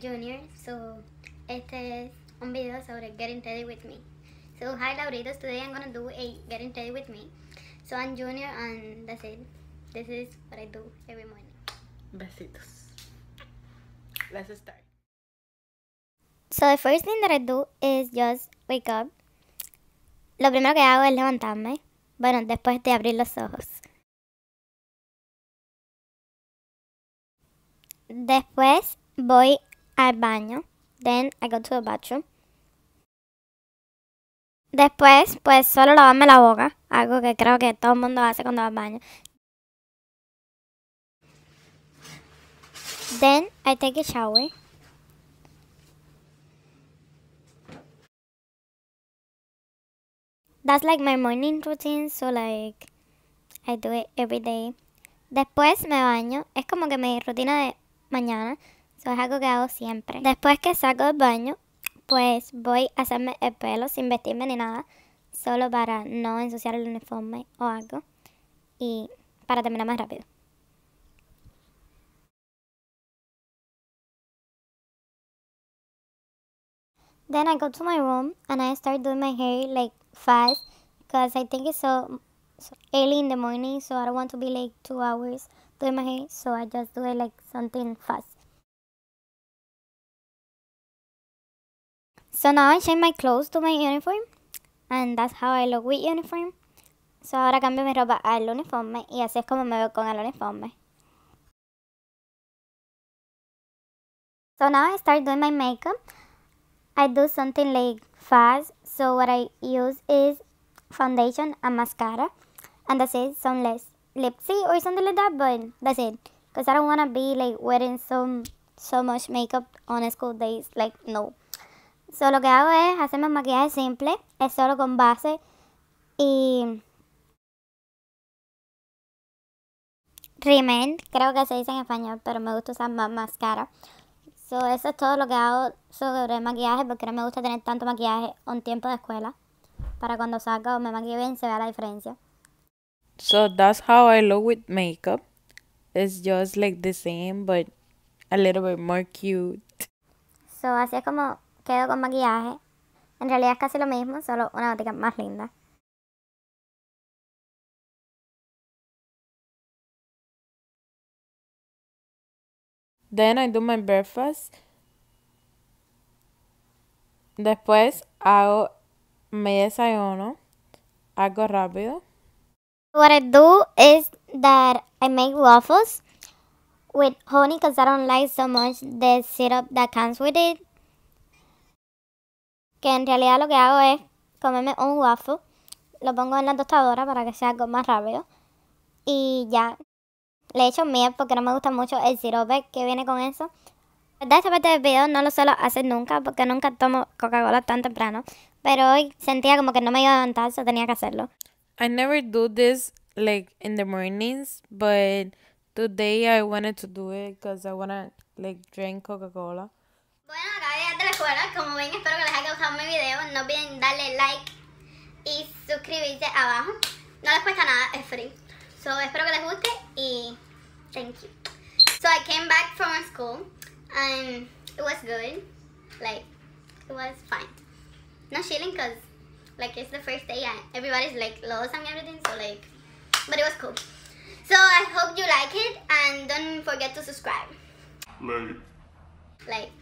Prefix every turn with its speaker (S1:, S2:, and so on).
S1: Junior, so este es un video sobre getting ready with me. So hi Lauritos, today I'm gonna do a getting ready with me. So I'm Junior and that's it. This is what I do every morning.
S2: Besitos.
S1: Let's start.
S3: So the first thing that I do is just wake up. Lo primero que hago es levantarme. Bueno, después de abrir los ojos. Después voy al baño. Then I go to the bathroom. Después, pues solo lavarme la boca, algo que creo que todo el mundo hace cuando va al baño. Then I take a shower. That's like my morning routine, so like I do it every day. Después me baño, es como que mi rutina de mañana. Eso es algo que hago siempre. Después que saco del baño, pues voy a hacerme el pelo sin vestirme ni nada. Solo para no ensuciar el uniforme o algo. Y para terminar más rápido. Then I go to my room and I start doing my hair like fast because I think it's so, so, early in the morning so I don't want to be like two hours doing my hair so I just do it like something fast. So now I change my clothes to my uniform. And that's how I look with uniform. So ahora cambio mi ropa al uniforme y así es como me veo con el uniforme. So now I start doing my makeup. I do something like fast. So what I use is foundation and mascara. And that's it, some less lipstick or something like that, but that's it. Because I don't want to be like wearing some so much makeup on school days. Like, no. So, lo que hago es hacerme un maquillaje simple, es solo con base y rimel, creo que se dice en español, pero me gusta usar más máscara. So, eso es todo lo que hago sobre maquillaje porque no me gusta tener tanto maquillaje un tiempo de escuela para cuando o me maquille bien se vea la diferencia.
S2: So that's how I look with makeup. It's just like the same but a little bit more cute.
S3: So así es como quedo con maquillaje. En realidad es casi lo mismo, solo una botica más linda.
S2: Then I do my breakfast. Después hago me desayuno, Hago rápido. What I do is that
S3: I make waffles with honey because I don't like so much the syrup that comes with it que en realidad lo que hago es comerme un waffle, lo pongo en la tostadora para que sea algo más rápido y ya. Le echo miel porque no me gusta mucho el sirope que viene con eso. De esta parte del video no lo suelo hacer nunca porque nunca tomo Coca-Cola tan temprano, pero hoy sentía como que no me iba a levantar, so tenía que hacerlo.
S2: I never do this like in the mornings, but today I wanted to do it because I wanna like drink Coca-Cola
S1: bueno, Como ven, espero que les haya gustado mi video. No olviden darle like y suscribirse abajo. No les cuesta nada, es free. So, espero que les guste y thank you. So, I came back from school and it was good. Like, it was fine. Not chilling because, like, it's the first day and everybody's, like, lost and everything. So, like, but it was cool. So, I hope you like it and don't forget to subscribe. Like. Like.